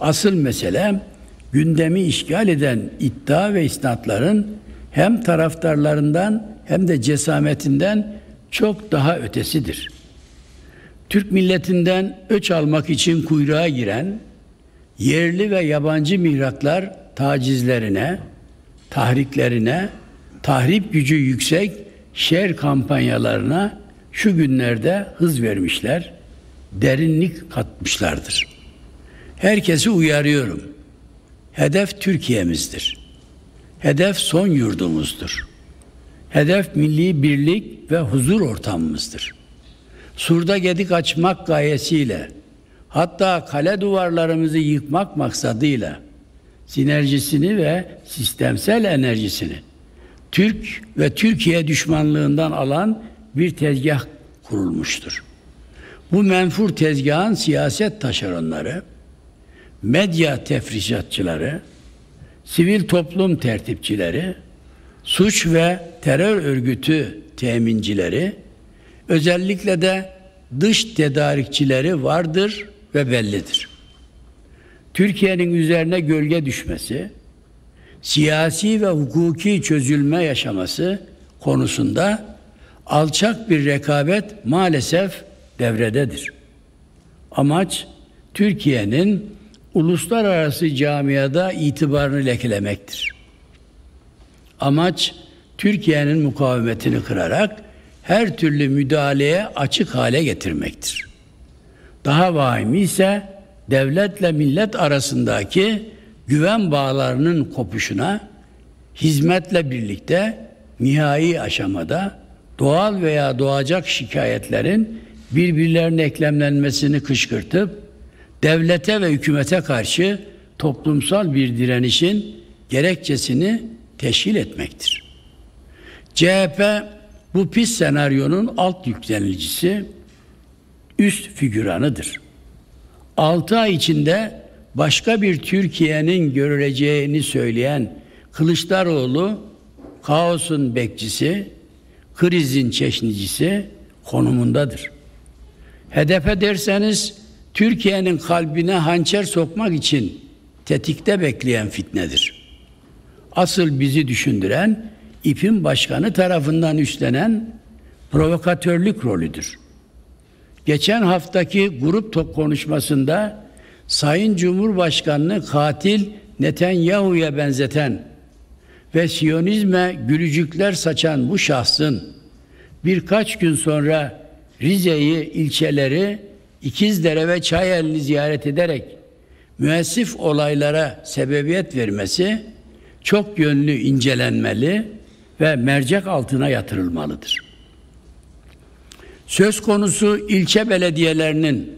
Asıl mesele gündemi işgal eden iddia ve isnatların hem taraftarlarından hem de cesametinden çok daha ötesidir. Türk milletinden öç almak için kuyruğa giren yerli ve yabancı mihraklar tacizlerine, tahriklerine, tahrip gücü yüksek şer kampanyalarına şu günlerde hız vermişler, derinlik katmışlardır.'' Herkesi uyarıyorum. Hedef Türkiye'mizdir. Hedef son yurdumuzdur. Hedef milli birlik ve huzur ortamımızdır. Surda gedik açmak gayesiyle hatta kale duvarlarımızı yıkmak maksadıyla sinerjisini ve sistemsel enerjisini Türk ve Türkiye düşmanlığından alan bir tezgah kurulmuştur. Bu menfur tezgahın siyaset taşeronları medya tefrişatçıları, sivil toplum tertipçileri, suç ve terör örgütü temincileri, özellikle de dış tedarikçileri vardır ve bellidir. Türkiye'nin üzerine gölge düşmesi, siyasi ve hukuki çözülme yaşaması konusunda alçak bir rekabet maalesef devrededir. Amaç Türkiye'nin uluslararası camiada itibarını lekelemektir. Amaç Türkiye'nin mukavemetini kırarak her türlü müdahaleye açık hale getirmektir. Daha vahimi ise devletle millet arasındaki güven bağlarının kopuşuna hizmetle birlikte nihai aşamada doğal veya doğacak şikayetlerin birbirlerine eklemlenmesini kışkırtıp devlete ve hükümete karşı toplumsal bir direnişin gerekçesini teşkil etmektir. CHP bu pis senaryonun alt yüklenicisi, üst figüranıdır. 6 ay içinde başka bir Türkiye'nin görüleceğini söyleyen Kılıçdaroğlu kaosun bekçisi, krizin çeşnicisi konumundadır. Hedefe derseniz Türkiye'nin kalbine hançer sokmak için tetikte bekleyen fitnedir. Asıl bizi düşündüren İP'in başkanı tarafından üstlenen provokatörlük rolüdür. Geçen haftaki grup top konuşmasında Sayın Cumhurbaşkanını katil Netanyahu'ya benzeten ve Siyonizme gülücükler saçan bu şahsın birkaç gün sonra Rize'yi, ilçeleri İkizdere ve Çayelli ziyaret ederek müessif olaylara sebebiyet vermesi çok yönlü incelenmeli ve mercek altına yatırılmalıdır. Söz konusu ilçe belediyelerinin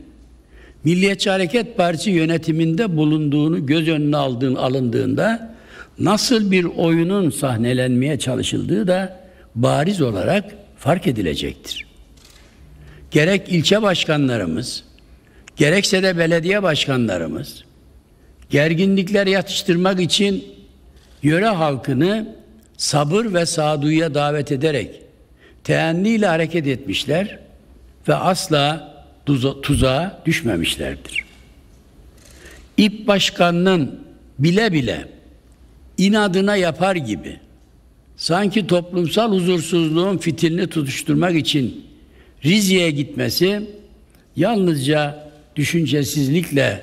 Milliyetçi Hareket Partisi yönetiminde bulunduğunu göz önüne aldığın, alındığında nasıl bir oyunun sahnelenmeye çalışıldığı da bariz olarak fark edilecektir gerek ilçe başkanlarımız, gerekse de belediye başkanlarımız gerginlikler yatıştırmak için yöre halkını sabır ve sağduyuya davet ederek teenniyle hareket etmişler ve asla tuza, tuzağa düşmemişlerdir. İP başkanının bile bile inadına yapar gibi sanki toplumsal huzursuzluğun fitilini tutuşturmak için Rize'ye gitmesi yalnızca düşüncesizlikle,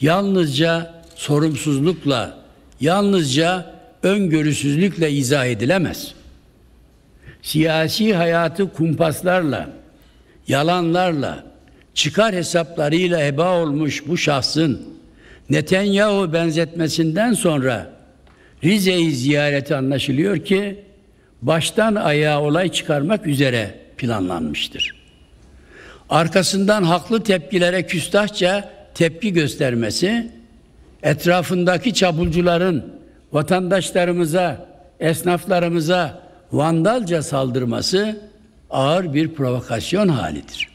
yalnızca sorumsuzlukla, yalnızca öngörüsüzlükle izah edilemez. Siyasi hayatı kumpaslarla, yalanlarla, çıkar hesaplarıyla heba olmuş bu şahsın Netanyahu benzetmesinden sonra Rize'yi ziyareti anlaşılıyor ki baştan ayağa olay çıkarmak üzere planlanmıştır arkasından haklı tepkilere küstahça tepki göstermesi, etrafındaki çabulcuların vatandaşlarımıza, esnaflarımıza vandalca saldırması ağır bir provokasyon halidir.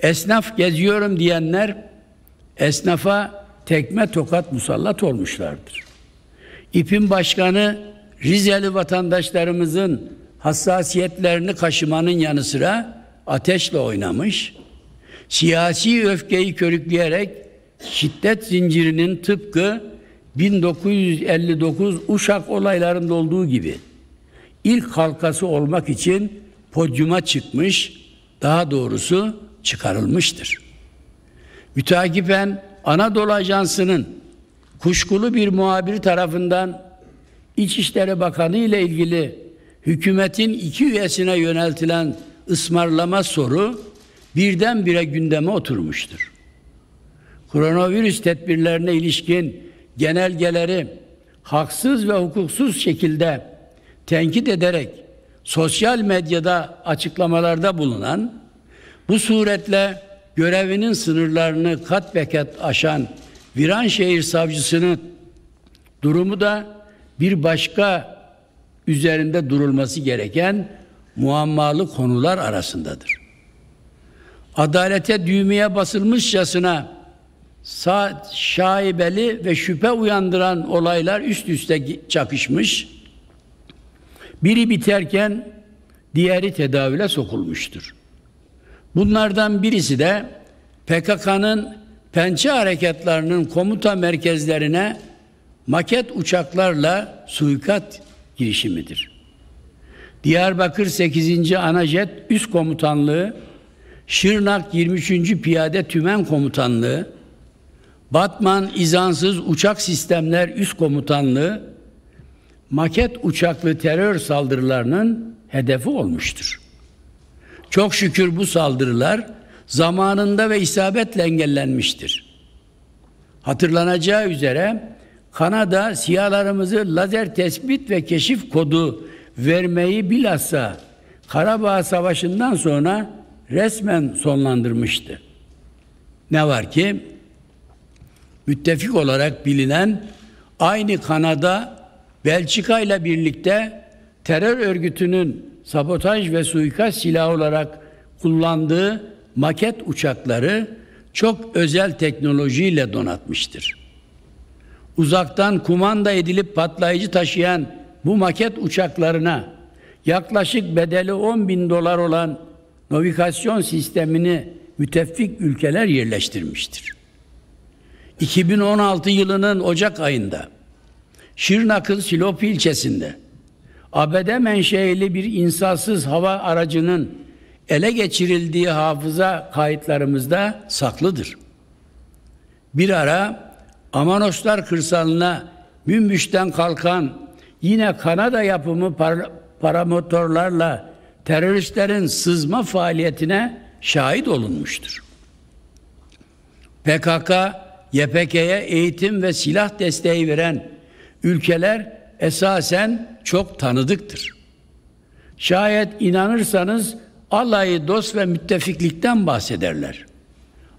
Esnaf geziyorum diyenler esnafa tekme tokat musallat olmuşlardır. İP'in başkanı Rizeli vatandaşlarımızın hassasiyetlerini kaşımanın yanı sıra ateşle oynamış, siyasi öfkeyi körükleyerek şiddet zincirinin tıpkı 1959 Uşak olaylarında olduğu gibi ilk halkası olmak için podyuma çıkmış, daha doğrusu çıkarılmıştır. Mütakiben Anadolu Ajansı'nın kuşkulu bir muhabir tarafından İçişleri Bakanı ile ilgili hükümetin iki üyesine yöneltilen ısmarlama soru birdenbire gündeme oturmuştur. Koronavirüs tedbirlerine ilişkin genelgeleri haksız ve hukuksuz şekilde tenkit ederek sosyal medyada açıklamalarda bulunan bu suretle görevinin sınırlarını kat be kat aşan Viranşehir savcısının durumu da bir başka üzerinde durulması gereken muammalı konular arasındadır. Adalete düğmeye basılmışçasına sağ şaibeli ve şüphe uyandıran olaylar üst üste çakışmış. Biri biterken diğeri tedavüle sokulmuştur. Bunlardan birisi de PKK'nın pençe harekatlarının komuta merkezlerine maket uçaklarla suikat girişimidir. Diyarbakır 8. Anajet Üst Komutanlığı, Şırnak 23. Piyade Tümen Komutanlığı, Batman İzansız Uçak Sistemler Üst Komutanlığı, maket uçaklı terör saldırılarının hedefi olmuştur. Çok şükür bu saldırılar zamanında ve isabetle engellenmiştir. Hatırlanacağı üzere Kanada siyalarımızı lazer tespit ve keşif kodu vermeyi bilhassa Karabağ Savaşı'ndan sonra resmen sonlandırmıştı. Ne var ki müttefik olarak bilinen aynı kanada Belçika ile birlikte terör örgütünün sabotaj ve suikast silahı olarak kullandığı maket uçakları çok özel teknolojiyle donatmıştır. Uzaktan kumanda edilip patlayıcı taşıyan bu maket uçaklarına yaklaşık bedeli 10 bin dolar olan navigasyon sistemini müteffik ülkeler yerleştirmiştir. 2016 yılının Ocak ayında Şırnak'ın Silopi ilçesinde ABD menşeili bir insansız hava aracının ele geçirildiği hafıza kayıtlarımızda saklıdır. Bir ara Amanoslar kırsalına Münbüş'ten kalkan yine Kanada yapımı paramotorlarla teröristlerin sızma faaliyetine şahit olunmuştur. PKK, YPK'ye eğitim ve silah desteği veren ülkeler esasen çok tanıdıktır. Şayet inanırsanız Allah'ı dost ve müttefiklikten bahsederler.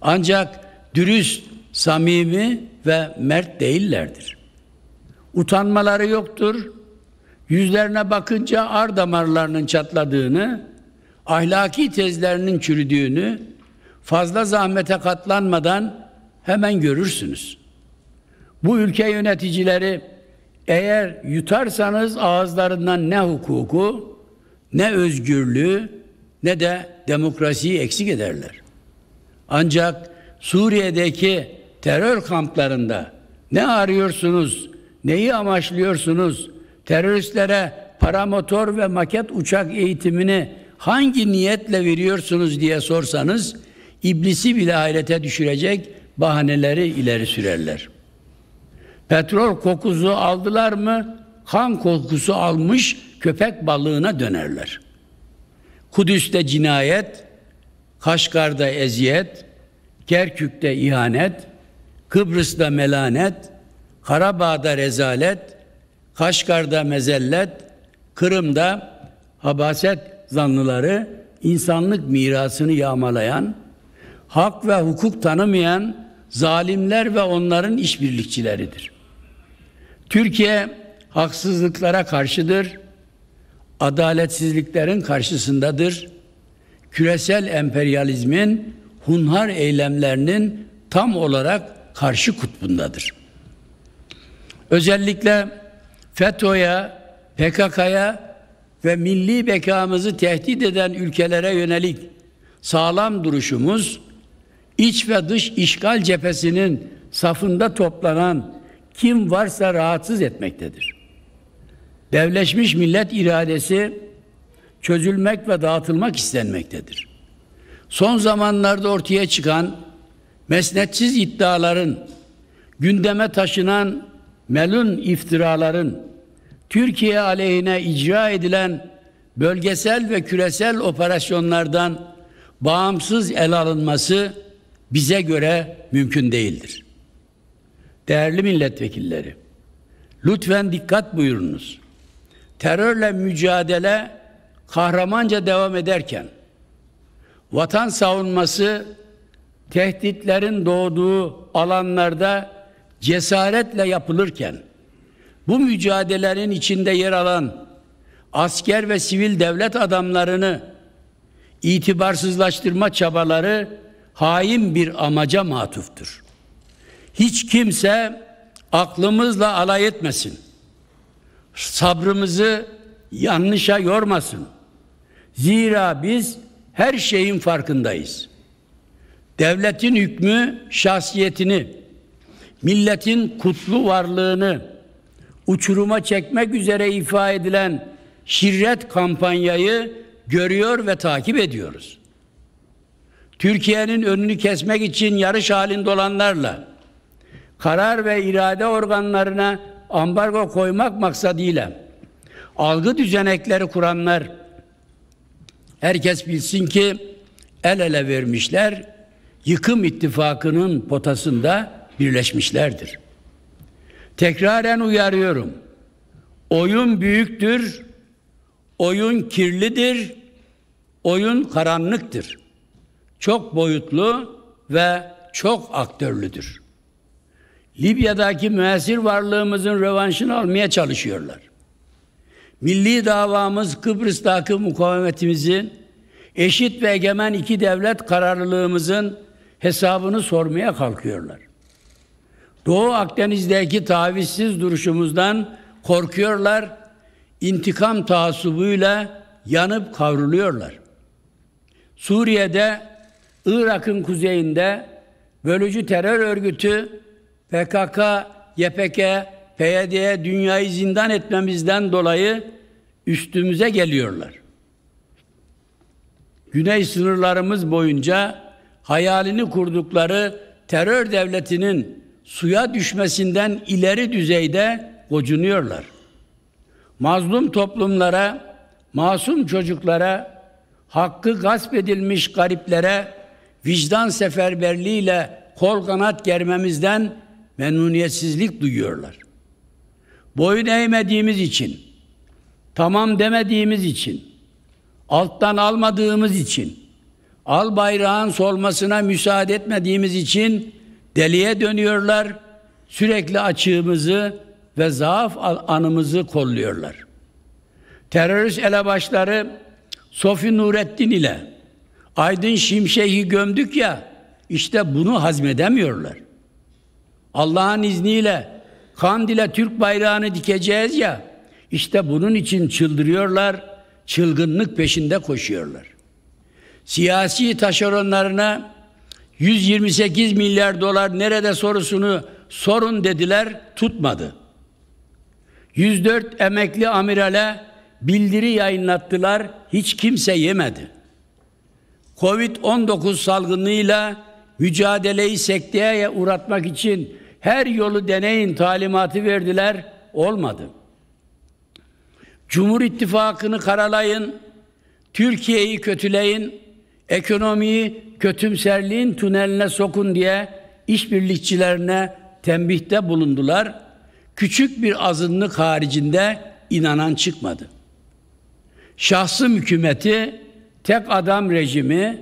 Ancak dürüst, samimi ve mert değillerdir. Utanmaları yoktur, Yüzlerine bakınca ar damarlarının çatladığını, ahlaki tezlerinin çürüdüğünü fazla zahmete katlanmadan hemen görürsünüz. Bu ülke yöneticileri eğer yutarsanız ağızlarından ne hukuku, ne özgürlüğü, ne de demokrasiyi eksik ederler. Ancak Suriye'deki terör kamplarında ne arıyorsunuz, neyi amaçlıyorsunuz, teröristlere paramotor ve maket uçak eğitimini hangi niyetle veriyorsunuz diye sorsanız iblisi bile hayrete düşürecek bahaneleri ileri sürerler. Petrol kokusu aldılar mı kan kokusu almış köpek balığına dönerler. Kudüs'te cinayet, Kaşgar'da eziyet, Kerkük'te ihanet, Kıbrıs'ta melanet, Karabağ'da rezalet, Kaşgar'da mezellet, Kırım'da habaset zanlıları insanlık mirasını yağmalayan, hak ve hukuk tanımayan zalimler ve onların işbirlikçileridir. Türkiye haksızlıklara karşıdır, adaletsizliklerin karşısındadır. Küresel emperyalizmin hunhar eylemlerinin tam olarak karşı kutbundadır. Özellikle FETÖ'ye, PKK'ya ve milli bekamızı tehdit eden ülkelere yönelik sağlam duruşumuz, iç ve dış işgal cephesinin safında toplanan kim varsa rahatsız etmektedir. Devleşmiş millet iradesi çözülmek ve dağıtılmak istenmektedir. Son zamanlarda ortaya çıkan mesnetsiz iddiaların, gündeme taşınan melun iftiraların, Türkiye aleyhine icra edilen bölgesel ve küresel operasyonlardan bağımsız el alınması bize göre mümkün değildir. Değerli milletvekilleri, lütfen dikkat buyurunuz. Terörle mücadele kahramanca devam ederken vatan savunması tehditlerin doğduğu alanlarda cesaretle yapılırken bu mücadelenin içinde yer alan asker ve sivil devlet adamlarını itibarsızlaştırma çabaları hain bir amaca matuftur. Hiç kimse aklımızla alay etmesin. Sabrımızı yanlışa yormasın. Zira biz her şeyin farkındayız. Devletin hükmü şahsiyetini, milletin kutlu varlığını, uçuruma çekmek üzere ifa edilen şirret kampanyayı görüyor ve takip ediyoruz. Türkiye'nin önünü kesmek için yarış halinde olanlarla karar ve irade organlarına ambargo koymak maksadıyla algı düzenekleri kuranlar herkes bilsin ki el ele vermişler, yıkım ittifakının potasında birleşmişlerdir.'' Tekraren uyarıyorum. Oyun büyüktür, oyun kirlidir, oyun karanlıktır. Çok boyutlu ve çok aktörlüdür. Libya'daki müessir varlığımızın revanşını almaya çalışıyorlar. Milli davamız Kıbrıs'taki mukavemetimizin eşit ve egemen iki devlet kararlılığımızın hesabını sormaya kalkıyorlar. Doğu Akdeniz'deki tavizsiz duruşumuzdan korkuyorlar, intikam taasubuyla yanıp kavruluyorlar. Suriye'de, Irak'ın kuzeyinde bölücü terör örgütü PKK, YPK, PYD'ye dünyayı zindan etmemizden dolayı üstümüze geliyorlar. Güney sınırlarımız boyunca hayalini kurdukları terör devletinin suya düşmesinden ileri düzeyde gocunuyorlar. Mazlum toplumlara, masum çocuklara, hakkı gasp edilmiş gariplere vicdan seferberliğiyle kol kanat germemizden memnuniyetsizlik duyuyorlar. Boyun eğmediğimiz için, tamam demediğimiz için, alttan almadığımız için, al bayrağın solmasına müsaade etmediğimiz için Deliye dönüyorlar. Sürekli açığımızı ve zaaf anımızı kolluyorlar. Terörist elebaşları Sofi Nurettin ile Aydın Şimşek'i gömdük ya işte bunu hazmedemiyorlar. Allah'ın izniyle Kandil'e Türk bayrağını dikeceğiz ya işte bunun için çıldırıyorlar, çılgınlık peşinde koşuyorlar. Siyasi taşeronlarına 128 milyar dolar nerede sorusunu sorun dediler tutmadı. 104 emekli amirale bildiri yayınlattılar hiç kimse yemedi. Covid-19 salgınıyla mücadeleyi sekteye uğratmak için her yolu deneyin talimatı verdiler olmadı. Cumhur İttifakı'nı karalayın, Türkiye'yi kötüleyin, ekonomiyi kötümserliğin tüneline sokun diye işbirlikçilerine tembihte bulundular. Küçük bir azınlık haricinde inanan çıkmadı. Şahsım hükümeti, tek adam rejimi,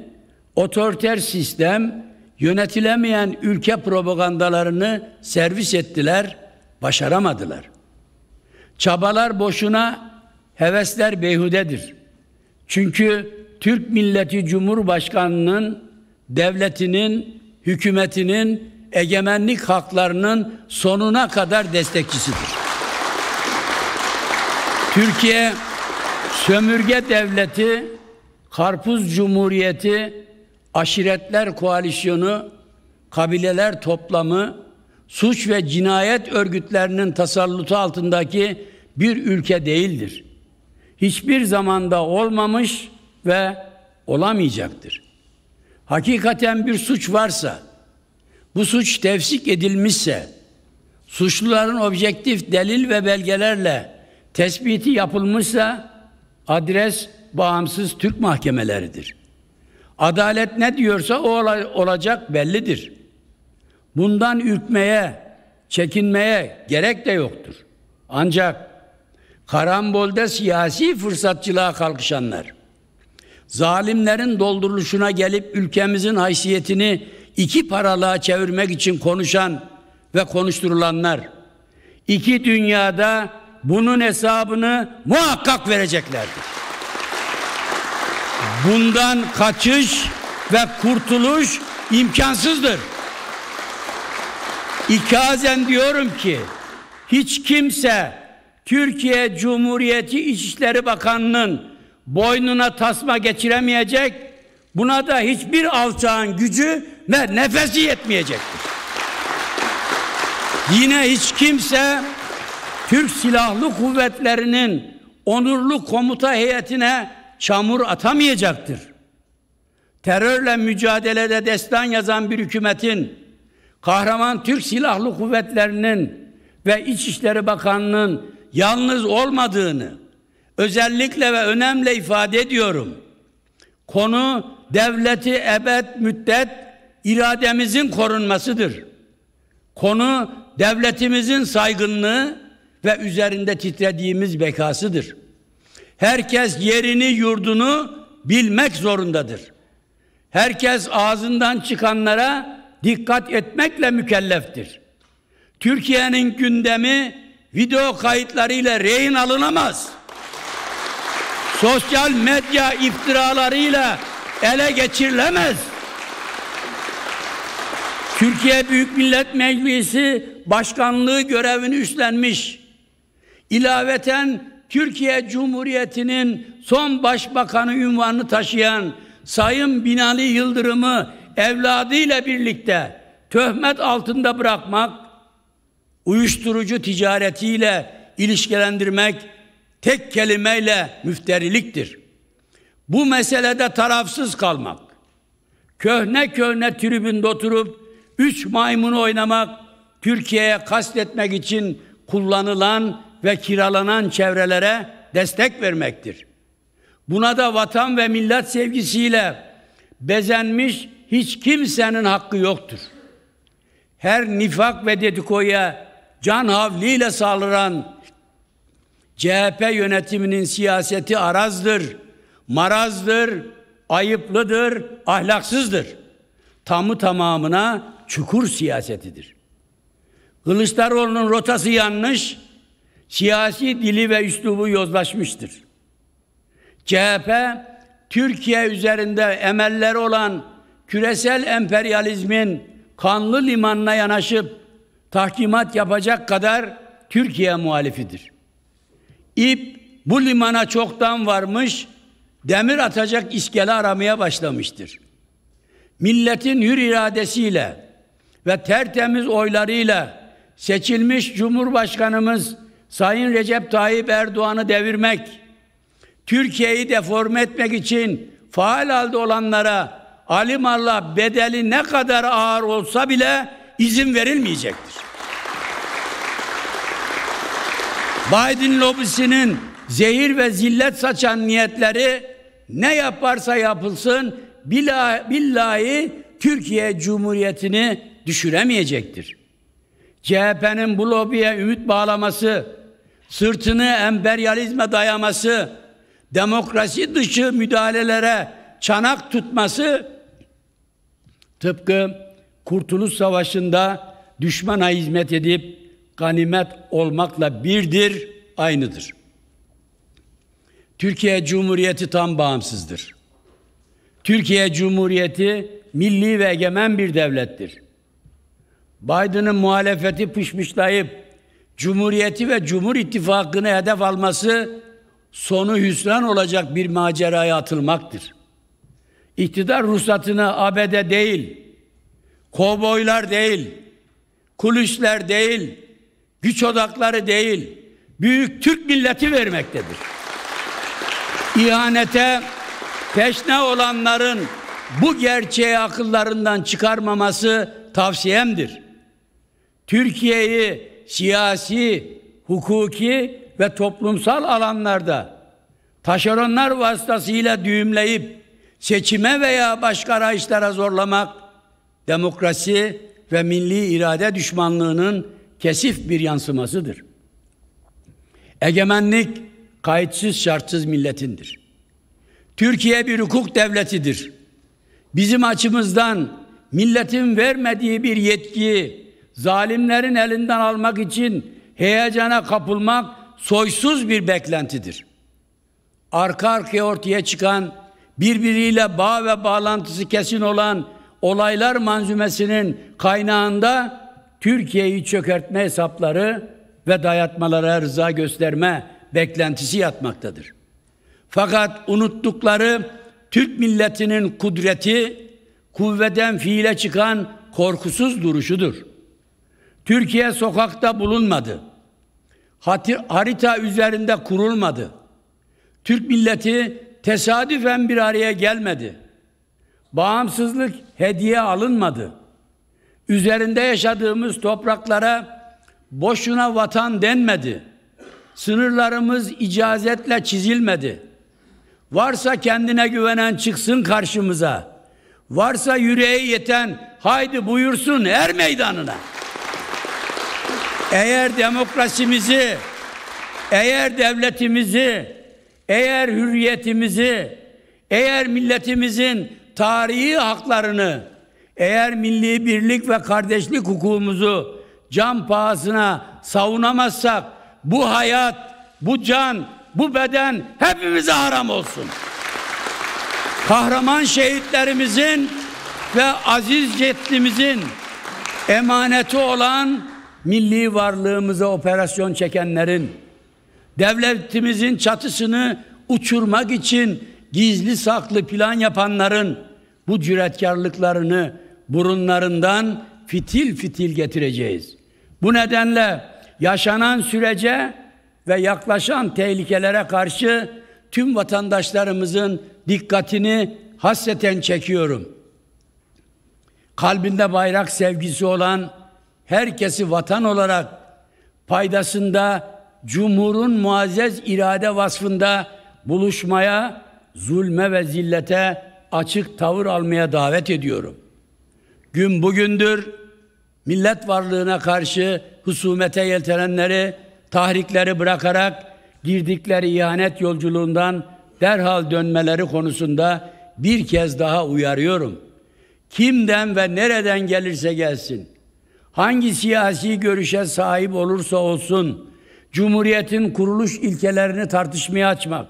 otoriter sistem, yönetilemeyen ülke propagandalarını servis ettiler, başaramadılar. Çabalar boşuna, hevesler beyhudedir. Çünkü Türk milleti Cumhurbaşkanının devletinin, hükümetinin egemenlik haklarının sonuna kadar destekçisidir. Türkiye sömürge devleti, karpuz cumhuriyeti, aşiretler koalisyonu, kabileler toplamı, suç ve cinayet örgütlerinin tasallutu altındaki bir ülke değildir. Hiçbir zamanda olmamış ve olamayacaktır. Hakikaten bir suç varsa, bu suç tefsik edilmişse, suçluların objektif delil ve belgelerle tespiti yapılmışsa adres bağımsız Türk mahkemeleridir. Adalet ne diyorsa o olacak bellidir. Bundan ürkmeye, çekinmeye gerek de yoktur. Ancak karambolde siyasi fırsatçılığa kalkışanlar, zalimlerin dolduruluşuna gelip ülkemizin haysiyetini iki paralığa çevirmek için konuşan ve konuşturulanlar iki dünyada bunun hesabını muhakkak vereceklerdir. Bundan kaçış ve kurtuluş imkansızdır. İkazen diyorum ki hiç kimse Türkiye Cumhuriyeti İçişleri Bakanı'nın boynuna tasma geçiremeyecek, buna da hiçbir alçağın gücü ve nefesi yetmeyecektir. Yine hiç kimse Türk Silahlı Kuvvetleri'nin onurlu komuta heyetine çamur atamayacaktır. Terörle mücadelede destan yazan bir hükümetin, kahraman Türk Silahlı Kuvvetleri'nin ve İçişleri Bakanı'nın yalnız olmadığını, Özellikle ve önemle ifade ediyorum. Konu devleti ebed müddet irademizin korunmasıdır. Konu devletimizin saygınlığı ve üzerinde titrediğimiz bekasıdır. Herkes yerini yurdunu bilmek zorundadır. Herkes ağzından çıkanlara dikkat etmekle mükelleftir. Türkiye'nin gündemi video kayıtlarıyla rehin alınamaz.'' sosyal medya iftiralarıyla ele geçirilemez. Türkiye Büyük Millet Meclisi başkanlığı görevini üstlenmiş. İlaveten Türkiye Cumhuriyeti'nin son başbakanı ünvanını taşıyan Sayın Binali Yıldırım'ı evladıyla birlikte töhmet altında bırakmak, uyuşturucu ticaretiyle ilişkilendirmek tek kelimeyle müfteriliktir. Bu meselede tarafsız kalmak, köhne köhne tribünde oturup üç maymunu oynamak, Türkiye'ye kastetmek için kullanılan ve kiralanan çevrelere destek vermektir. Buna da vatan ve millet sevgisiyle bezenmiş hiç kimsenin hakkı yoktur. Her nifak ve dedikoya can havliyle saldıran CHP yönetiminin siyaseti arazdır, marazdır, ayıplıdır, ahlaksızdır. Tamı tamamına çukur siyasetidir. Kılıçdaroğlu'nun rotası yanlış, siyasi dili ve üslubu yozlaşmıştır. CHP, Türkiye üzerinde emelleri olan küresel emperyalizmin kanlı limanına yanaşıp tahkimat yapacak kadar Türkiye muhalifidir. İp bu limana çoktan varmış, demir atacak iskele aramaya başlamıştır. Milletin hür iradesiyle ve tertemiz oylarıyla seçilmiş Cumhurbaşkanımız Sayın Recep Tayyip Erdoğan'ı devirmek, Türkiye'yi deforme etmek için faal halde olanlara alimallah bedeli ne kadar ağır olsa bile izin verilmeyecektir. Biden lobisinin zehir ve zillet saçan niyetleri ne yaparsa yapılsın billahi, Türkiye Cumhuriyeti'ni düşüremeyecektir. CHP'nin bu lobiye ümit bağlaması, sırtını emperyalizme dayaması, demokrasi dışı müdahalelere çanak tutması tıpkı Kurtuluş Savaşı'nda düşmana hizmet edip ganimet olmakla birdir, aynıdır. Türkiye Cumhuriyeti tam bağımsızdır. Türkiye Cumhuriyeti milli ve egemen bir devlettir. Biden'ın muhalefeti pışmışlayıp Cumhuriyeti ve Cumhur İttifakı'nı hedef alması sonu hüsran olacak bir maceraya atılmaktır. İktidar ruhsatını ABD değil, kovboylar değil, kulüşler değil, güç odakları değil, büyük Türk milleti vermektedir. İhanete peşne olanların bu gerçeği akıllarından çıkarmaması tavsiyemdir. Türkiye'yi siyasi, hukuki ve toplumsal alanlarda taşeronlar vasıtasıyla düğümleyip seçime veya başka araçlara zorlamak demokrasi ve milli irade düşmanlığının kesif bir yansımasıdır. Egemenlik kayıtsız şartsız milletindir. Türkiye bir hukuk devletidir. Bizim açımızdan milletin vermediği bir yetkiyi zalimlerin elinden almak için heyecana kapılmak soysuz bir beklentidir. Arka arkaya ortaya çıkan birbiriyle bağ ve bağlantısı kesin olan olaylar manzumesinin kaynağında Türkiye'yi çökertme hesapları ve dayatmalara rıza gösterme beklentisi yatmaktadır. Fakat unuttukları Türk milletinin kudreti kuvveden fiile çıkan korkusuz duruşudur. Türkiye sokakta bulunmadı. Hatir, harita üzerinde kurulmadı. Türk milleti tesadüfen bir araya gelmedi. Bağımsızlık hediye alınmadı.'' üzerinde yaşadığımız topraklara boşuna vatan denmedi. Sınırlarımız icazetle çizilmedi. Varsa kendine güvenen çıksın karşımıza. Varsa yüreği yeten haydi buyursun her meydanına. Eğer demokrasimizi, eğer devletimizi, eğer hürriyetimizi, eğer milletimizin tarihi haklarını eğer milli birlik ve kardeşlik hukukumuzu can pahasına savunamazsak bu hayat, bu can, bu beden hepimize haram olsun. Kahraman şehitlerimizin ve aziz ceddimizin emaneti olan milli varlığımıza operasyon çekenlerin devletimizin çatısını uçurmak için gizli saklı plan yapanların bu cüretkarlıklarını burunlarından fitil fitil getireceğiz. Bu nedenle yaşanan sürece ve yaklaşan tehlikelere karşı tüm vatandaşlarımızın dikkatini hasreten çekiyorum. Kalbinde bayrak sevgisi olan herkesi vatan olarak paydasında cumhurun muazzez irade vasfında buluşmaya, zulme ve zillete açık tavır almaya davet ediyorum. Gün bugündür millet varlığına karşı husumete yeltenenleri, tahrikleri bırakarak girdikleri ihanet yolculuğundan derhal dönmeleri konusunda bir kez daha uyarıyorum. Kimden ve nereden gelirse gelsin, hangi siyasi görüşe sahip olursa olsun, Cumhuriyet'in kuruluş ilkelerini tartışmaya açmak,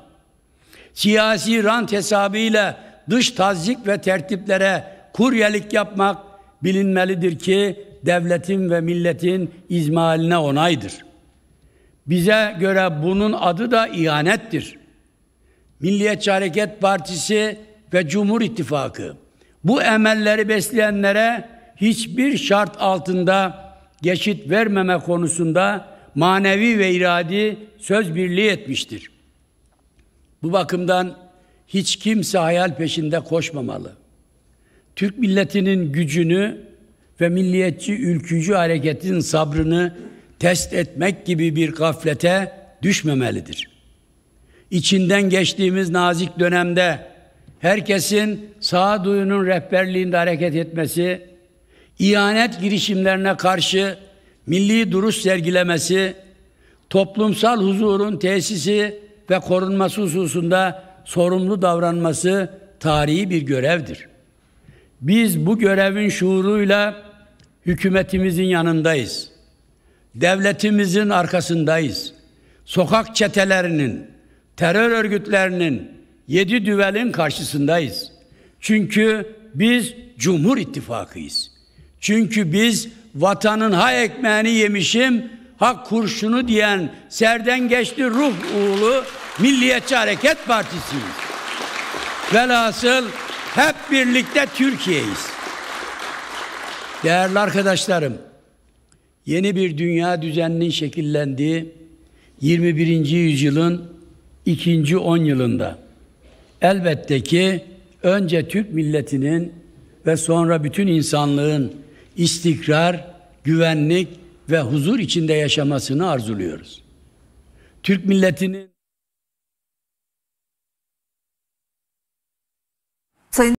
siyasi rant hesabıyla dış tazik ve tertiplere kuryelik yapmak, bilinmelidir ki devletin ve milletin izmaline onaydır. Bize göre bunun adı da ihanettir. Milliyetçi Hareket Partisi ve Cumhur İttifakı bu emelleri besleyenlere hiçbir şart altında geçit vermeme konusunda manevi ve iradi söz birliği etmiştir. Bu bakımdan hiç kimse hayal peşinde koşmamalı.'' Türk milletinin gücünü ve milliyetçi ülkücü hareketin sabrını test etmek gibi bir gaflete düşmemelidir. İçinden geçtiğimiz nazik dönemde herkesin sağduyunun rehberliğinde hareket etmesi, ihanet girişimlerine karşı milli duruş sergilemesi, toplumsal huzurun tesisi ve korunması hususunda sorumlu davranması tarihi bir görevdir.'' Biz bu görevin şuuruyla hükümetimizin yanındayız. Devletimizin arkasındayız. Sokak çetelerinin, terör örgütlerinin, yedi düvelin karşısındayız. Çünkü biz Cumhur İttifakıyız. Çünkü biz vatanın ha ekmeğini yemişim, ha kurşunu diyen serden geçti ruh uğulu Milliyetçi Hareket Partisi'yiz. Velhasıl hep birlikte Türkiye'yiz. Değerli arkadaşlarım, yeni bir dünya düzeninin şekillendiği 21. yüzyılın ikinci on yılında elbette ki önce Türk milletinin ve sonra bütün insanlığın istikrar, güvenlik ve huzur içinde yaşamasını arzuluyoruz. Türk milletinin